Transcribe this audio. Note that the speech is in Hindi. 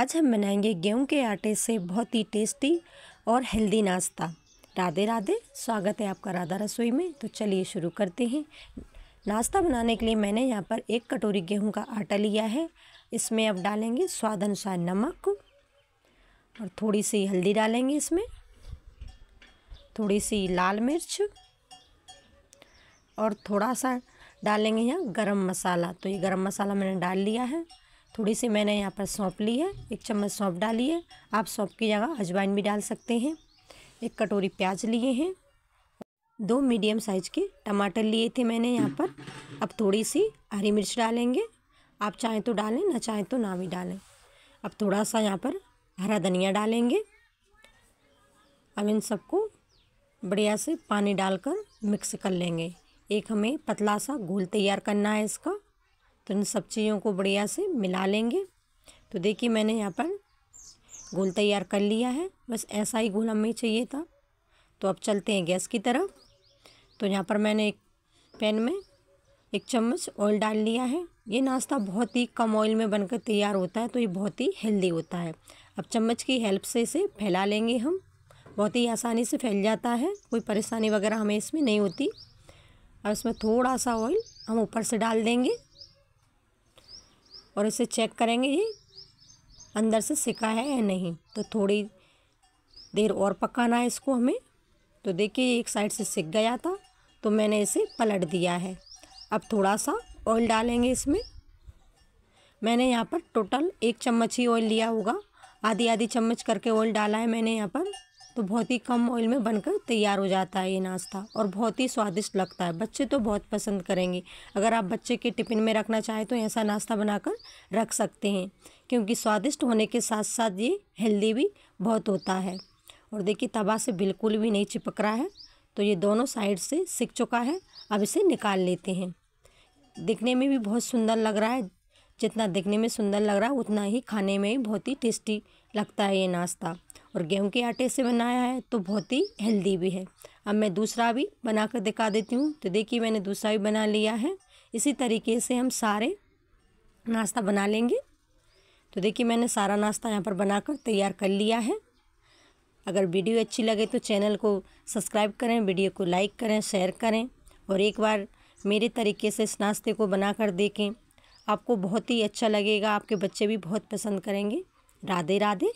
आज हम बनाएंगे गेहूं के आटे से बहुत ही टेस्टी और हेल्दी नाश्ता राधे राधे स्वागत है आपका राधा रसोई में तो चलिए शुरू करते हैं नाश्ता बनाने के लिए मैंने यहाँ पर एक कटोरी गेहूं का आटा लिया है इसमें अब डालेंगे स्वाद अनुसार नमक और थोड़ी सी हल्दी डालेंगे इसमें थोड़ी सी लाल मिर्च और थोड़ा सा डालेंगे यहाँ गरम मसाला तो ये गरम मसाला मैंने डाल लिया है थोड़ी सी मैंने यहाँ पर सौंप ली है एक चम्मच सौंप डाली है आप सौंप की जगह अजवाइन भी डाल सकते हैं एक कटोरी प्याज लिए हैं दो मीडियम साइज के टमाटर लिए थे मैंने यहाँ पर अब थोड़ी सी हरी मिर्च डालेंगे आप चाहें तो डालें ना चाहें तो ना भी डालें अब थोड़ा सा यहाँ पर हरा धनिया डालेंगे अब इन सबको बढ़िया से पानी डालकर मिक्स कर लेंगे एक हमें पतला सा घोल तैयार करना है इसका तो इन सब चीज़ों को बढ़िया से मिला लेंगे तो देखिए मैंने यहाँ पर घोल तैयार कर लिया है बस ऐसा ही घोल हमें चाहिए था तो अब चलते हैं गैस की तरफ तो यहाँ पर मैंने एक पैन में एक चम्मच ऑयल डाल लिया है ये नाश्ता बहुत ही कम ऑयल में बनकर तैयार होता है तो ये बहुत ही हेल्दी होता है अब चम्मच की हेल्प से इसे फैला लेंगे हम बहुत ही आसानी से फैल जाता है कोई परेशानी वगैरह हमें इसमें नहीं होती और इसमें थोड़ा सा ऑयल हम ऊपर से डाल देंगे और इसे चेक करेंगे ये अंदर से सिका है या नहीं तो थोड़ी देर और पकाना है इसको हमें तो देखिए एक साइड से सिक गया था तो मैंने इसे पलट दिया है अब थोड़ा सा ऑयल डालेंगे इसमें मैंने यहाँ पर टोटल एक चम्मच ही ऑयल लिया होगा आधी आधी चम्मच करके ऑयल डाला है मैंने यहाँ पर तो बहुत ही कम ऑयल में बनकर तैयार हो जाता है ये नाश्ता और बहुत ही स्वादिष्ट लगता है बच्चे तो बहुत पसंद करेंगे अगर आप बच्चे के टिफ़िन में रखना चाहें तो ऐसा नाश्ता बनाकर रख सकते हैं क्योंकि स्वादिष्ट होने के साथ साथ ये हेल्दी भी बहुत होता है और देखिए तवा से बिल्कुल भी नहीं चिपक रहा है तो ये दोनों साइड से सिक चुका है अब इसे निकाल लेते हैं दिखने में भी बहुत सुंदर लग रहा है जितना दिखने में सुंदर लग रहा है उतना ही खाने में बहुत ही टेस्टी लगता है ये नाश्ता और गेहूं के आटे से बनाया है तो बहुत ही हेल्दी भी है अब मैं दूसरा भी बना कर दिखा देती हूँ तो देखिए मैंने दूसरा भी बना लिया है इसी तरीके से हम सारे नाश्ता बना लेंगे तो देखिए मैंने सारा नाश्ता यहाँ पर बनाकर तैयार कर लिया है अगर वीडियो अच्छी लगे तो चैनल को सब्सक्राइब करें वीडियो को लाइक करें शेयर करें और एक बार मेरे तरीके से इस नाश्ते को बनाकर देखें आपको बहुत ही अच्छा लगेगा आपके बच्चे भी बहुत पसंद करेंगे राधे राधे